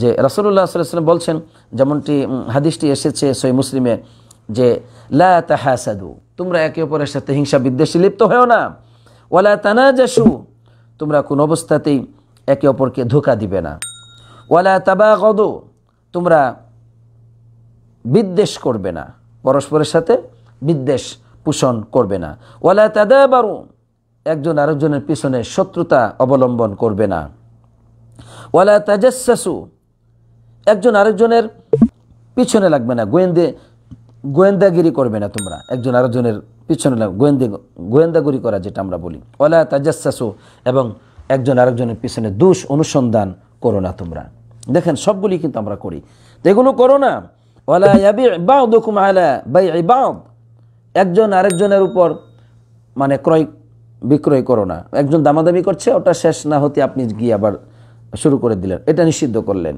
যে রসুল্লাহ সাল্লাম বলছেন যেমনটি হাদিসটি এসেছে সই মুসলিমে যে লা তোমরা একে অপরের সাথে হিংসা বিদ্বেষে লিপ্ত হয়েও না ওয়ালা তানাজাসু তোমরা কোন অবস্থাতেই একে অপরকে ধোকা দিবে না ওয়ালা তাবাগদু তোমরা বিদ্বেষ করবে না পরস্পরের সাথে বিদ্বেষ পোষণ করবে না ওয়ালা বারু একজন আরেকজনের পিছনে শত্রুতা অবলম্বন করবে না ওয়ালা তাজাসু একজন আরেকজনের পিছনে লাগবে না গোয়েন্দে গোয়েন্দাগিরি করবে না তোমরা একজন আরেকজনের পিছনে গোয়েন্দে গোয়েন্দাগুরি করা যেটা আমরা বলি অলা তাজাসু এবং একজন আরেকজনের পিছনে দোষ অনুসন্ধান করো না তোমরা দেখেন সবগুলি কিন্তু আমরা করি এগুলো করো না আলা একজন আরেকজনের উপর মানে ক্রয় বিক্রয় করো না একজন দামাদামি করছে ওটা শেষ না হতে আপনি গিয়ে আবার শুরু করে দিলেন এটা নিষিদ্ধ করলেন